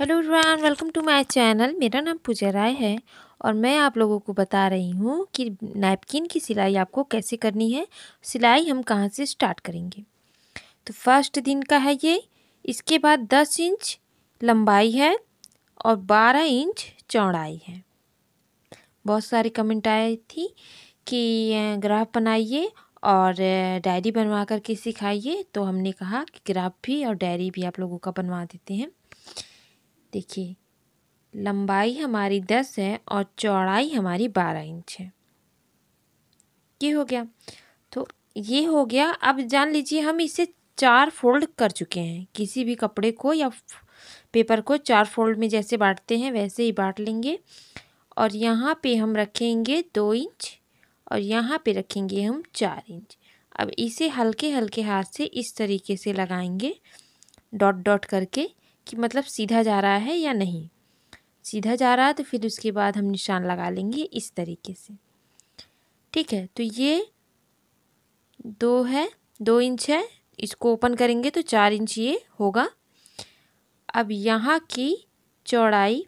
hello everyone welcome to my channel मेरा नाम पूजा राय है और मैं आप लोगों को बता रही हूँ कि नैपकिन की सिलाई आपको कैसे करनी है सिलाई हम कहाँ से स्टार्ट करेंगे तो फर्स्ट दिन का है ये इसके बाद दस इंच लंबाई है और बारह इंच चौड़ाई है बहुत सारी कमेंट आई थी कि ग्राफ बनाइए और डायरी बनवा करके सिखाइए तो हमने कहा कि ग्राफ भी और डायरी भी आप लोगों का बनवा देते हैं देखिए लंबाई हमारी दस है और चौड़ाई हमारी बारह इंच है ये हो गया तो ये हो गया अब जान लीजिए हम इसे चार फोल्ड कर चुके हैं किसी भी कपड़े को या पेपर को चार फोल्ड में जैसे बांटते हैं वैसे ही बांट लेंगे और यहाँ पे हम रखेंगे दो इंच और यहाँ पे रखेंगे हम चार इंच अब इसे हल्के हल्के हाथ से इस तरीके से लगाएंगे डॉट डॉट करके कि मतलब सीधा जा रहा है या नहीं सीधा जा रहा है तो फिर उसके बाद हम निशान लगा लेंगे इस तरीके से ठीक है तो ये दो है दो इंच है इसको ओपन करेंगे तो चार इंच ये होगा अब यहाँ की चौड़ाई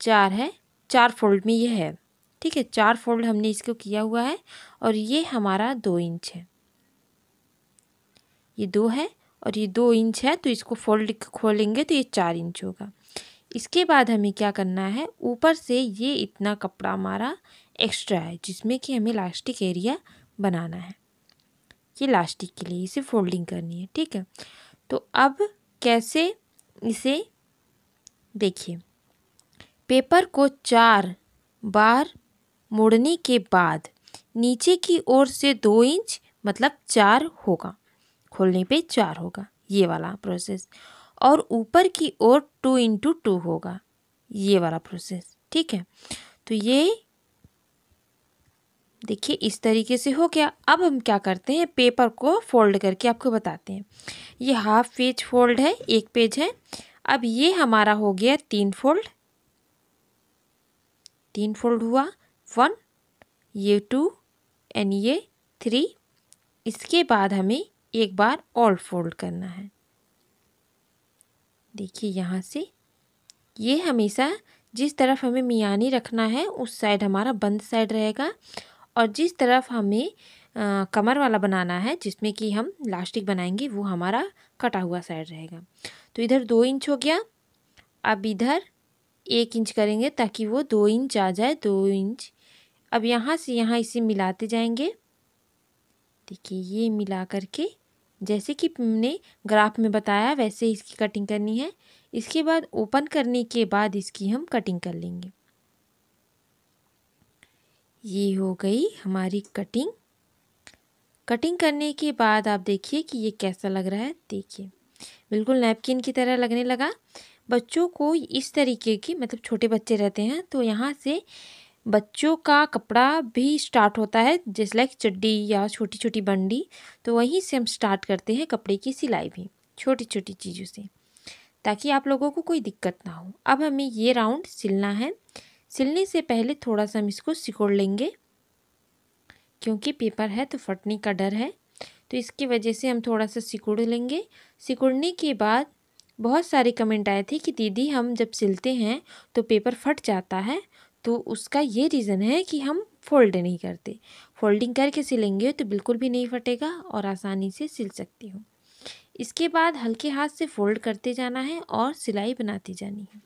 चार है चार फोल्ड में ये है ठीक है चार फोल्ड हमने इसको किया हुआ है और ये हमारा दो इंच है ये दो है और ये दो इंच है तो इसको फोल्ड खोलेंगे तो ये चार इंच होगा इसके बाद हमें क्या करना है ऊपर से ये इतना कपड़ा हमारा एक्स्ट्रा है जिसमें कि हमें लास्टिक एरिया बनाना है ये लास्टिक के लिए इसे फोल्डिंग करनी है ठीक है तो अब कैसे इसे देखिए पेपर को चार बार मोड़ने के बाद नीचे की ओर से दो इंच मतलब चार होगा खोलने पे चार होगा ये वाला प्रोसेस और ऊपर की ओर टू इंटू टू होगा ये वाला प्रोसेस ठीक है तो ये देखिए इस तरीके से हो गया अब हम क्या करते हैं पेपर को फोल्ड करके आपको बताते हैं ये हाफ पेज फोल्ड है एक पेज है अब ये हमारा हो गया तीन फोल्ड तीन फोल्ड हुआ वन ये टू एंड ये थ्री इसके बाद हमें एक बार और फोल्ड करना है देखिए यहाँ से ये हमेशा जिस तरफ हमें मियानी रखना है उस साइड हमारा बंद साइड रहेगा और जिस तरफ हमें आ, कमर वाला बनाना है जिसमें कि हम लास्टिक बनाएंगे वो हमारा कटा हुआ साइड रहेगा तो इधर दो इंच हो गया अब इधर एक इंच करेंगे ताकि वो दो इंच आ जाए दो इंच अब यहाँ से यहाँ इसे मिलाते जाएंगे देखिए ये मिला करके जैसे कि हमने ग्राफ में बताया वैसे इसकी कटिंग करनी है इसके बाद ओपन करने के बाद इसकी हम कटिंग कर लेंगे ये हो गई हमारी कटिंग कटिंग करने के बाद आप देखिए कि ये कैसा लग रहा है देखिए बिल्कुल नैपकिन की तरह लगने लगा बच्चों को इस तरीके की मतलब छोटे बच्चे रहते हैं तो यहाँ से बच्चों का कपड़ा भी स्टार्ट होता है जिस लाइक चड्डी या छोटी छोटी बंडी तो वहीं से हम स्टार्ट करते हैं कपड़े की सिलाई भी छोटी छोटी चीज़ों से ताकि आप लोगों को कोई दिक्कत ना हो अब हमें ये राउंड सिलना है सिलने से पहले थोड़ा सा हम इसको सिकोड़ लेंगे क्योंकि पेपर है तो फटने का डर है तो इसकी वजह से हम थोड़ा सा सिकुड़ लेंगे सिकुड़ने के बाद बहुत सारे कमेंट आए थे कि दीदी हम जब सिलते हैं तो पेपर फट जाता है तो उसका ये रीज़न है कि हम फोल्ड नहीं करते फोल्डिंग करके सिलेंगे तो बिल्कुल भी नहीं फटेगा और आसानी से सिल सकती हूँ इसके बाद हल्के हाथ से फोल्ड करते जाना है और सिलाई बनाती जानी है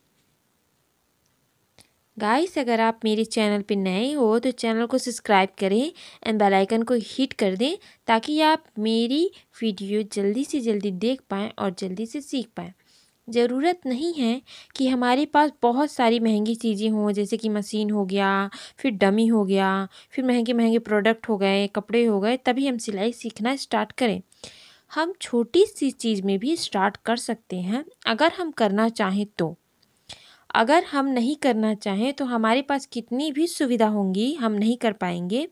गाइस अगर आप मेरे चैनल पर नए हो तो चैनल को सब्सक्राइब करें एंड बेल आइकन को हिट कर दें ताकि आप मेरी वीडियो जल्दी से जल्दी देख पाएँ और जल्दी से सीख पाएँ ज़रूरत नहीं है कि हमारे पास बहुत सारी महंगी चीज़ें हों जैसे कि मसीन हो गया फिर डमी हो गया फिर महंगे महंगे प्रोडक्ट हो गए कपड़े हो गए तभी हम सिलाई सीखना स्टार्ट करें हम छोटी सी चीज़ में भी स्टार्ट कर सकते हैं अगर हम करना चाहें तो अगर हम नहीं करना चाहें तो हमारे पास कितनी भी सुविधा होंगी हम नहीं कर पाएंगे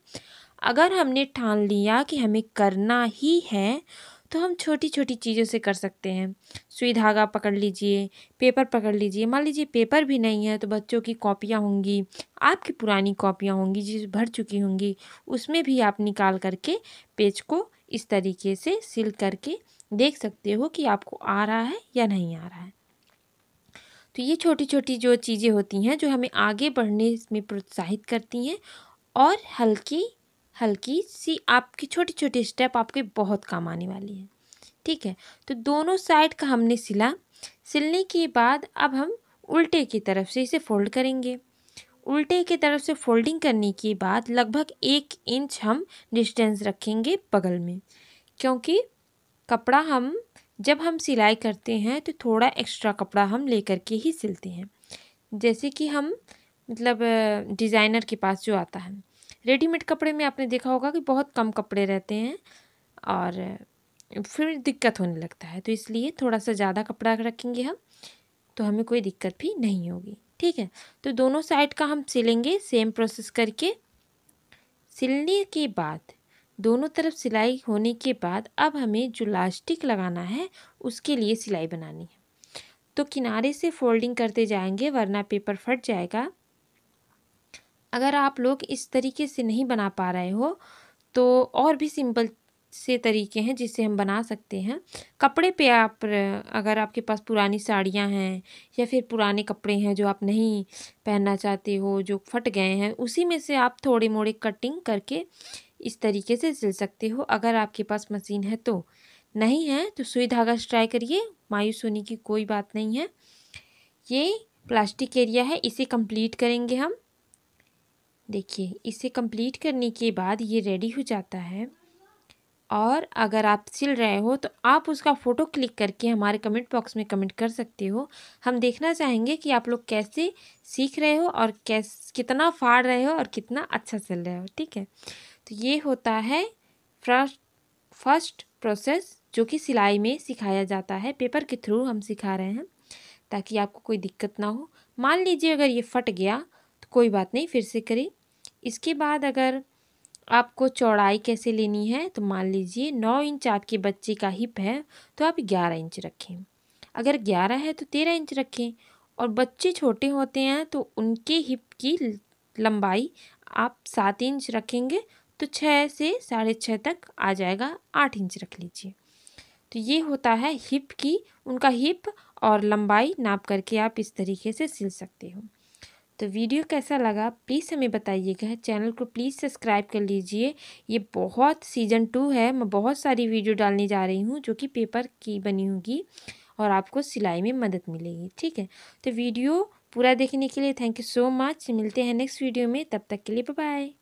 अगर हमने ठान लिया कि हमें करना ही है तो हम छोटी छोटी चीज़ों से कर सकते हैं सुई धागा पकड़ लीजिए पेपर पकड़ लीजिए मान लीजिए पेपर भी नहीं है तो बच्चों की कॉपियाँ होंगी आपकी पुरानी कॉपियाँ होंगी जिस भर चुकी होंगी उसमें भी आप निकाल करके पेज को इस तरीके से सिल करके देख सकते हो कि आपको आ रहा है या नहीं आ रहा है तो ये छोटी छोटी जो चीज़ें होती हैं जो हमें आगे बढ़ने में प्रोत्साहित करती हैं और हल्की हल्की सी आपकी छोटी छोटी स्टेप आपके बहुत काम आने वाली है ठीक है तो दोनों साइड का हमने सिला सिलने के बाद अब हम उल्टे की तरफ से इसे फोल्ड करेंगे उल्टे की तरफ से फोल्डिंग करने के बाद लगभग एक इंच हम डिस्टेंस रखेंगे बगल में क्योंकि कपड़ा हम जब हम सिलाई करते हैं तो थोड़ा एक्स्ट्रा कपड़ा हम ले करके ही सिलते हैं जैसे कि हम मतलब डिज़ाइनर के पास जो आता है रेडीमेड कपड़े में आपने देखा होगा कि बहुत कम कपड़े रहते हैं और फिर दिक्कत होने लगता है तो इसलिए थोड़ा सा ज़्यादा कपड़ा रखेंगे हम तो हमें कोई दिक्कत भी नहीं होगी ठीक है तो दोनों साइड का हम सिलेंगे सेम प्रोसेस करके सिलने के बाद दोनों तरफ सिलाई होने के बाद अब हमें जो लास्टिक लगाना है उसके लिए सिलाई बनानी है तो किनारे से फोल्डिंग करते जाएंगे वरना पेपर फट जाएगा अगर आप लोग इस तरीके से नहीं बना पा रहे हो तो और भी सिंपल से तरीके हैं जिससे हम बना सकते हैं कपड़े पे आप अगर आपके पास पुरानी साड़ियाँ हैं या फिर पुराने कपड़े हैं जो आप नहीं पहनना चाहते हो जो फट गए हैं उसी में से आप थोड़े मोड़े कटिंग करके इस तरीके से सिल सकते हो अगर आपके पास मशीन है तो नहीं है तो सुई धागा से ट्राई करिए मायूस होने की कोई बात नहीं है ये प्लास्टिक एरिया है इसे कंप्लीट करेंगे हम देखिए इसे कंप्लीट करने के बाद ये रेडी हो जाता है और अगर आप सिल रहे हो तो आप उसका फ़ोटो क्लिक करके हमारे कमेंट बॉक्स में कमेंट कर सकते हो हम देखना चाहेंगे कि आप लोग कैसे सीख रहे हो और कैस कितना फाड़ रहे हो और कितना अच्छा सिल रहे हो ठीक है तो ये होता है फर्स्ट फर्स्ट प्रोसेस जो कि सिलाई में सिखाया जाता है पेपर के थ्रू हम सिखा रहे हैं ताकि आपको कोई दिक्कत ना हो मान लीजिए अगर ये फट गया तो कोई बात नहीं फिर से करें इसके बाद अगर आपको चौड़ाई कैसे लेनी है तो मान लीजिए नौ इंच आपके बच्चे का हिप है तो आप ग्यारह इंच रखें अगर ग्यारह है तो तेरह इंच रखें और बच्चे छोटे होते हैं तो उनके हिप की लंबाई आप सात इंच रखेंगे तो छः से साढ़े छः तक आ जाएगा आठ इंच रख लीजिए तो ये होता है हिप की उनका हिप और लंबाई नाप करके आप इस तरीके से सिल सकते हो तो वीडियो कैसा लगा प्लीज़ हमें बताइएगा चैनल को प्लीज़ सब्सक्राइब कर लीजिए ये बहुत सीजन टू है मैं बहुत सारी वीडियो डालने जा रही हूँ जो कि पेपर की बनी होगी और आपको सिलाई में मदद मिलेगी ठीक है तो वीडियो पूरा देखने के लिए थैंक यू सो मच मिलते हैं नेक्स्ट वीडियो में तब तक के लिए बाय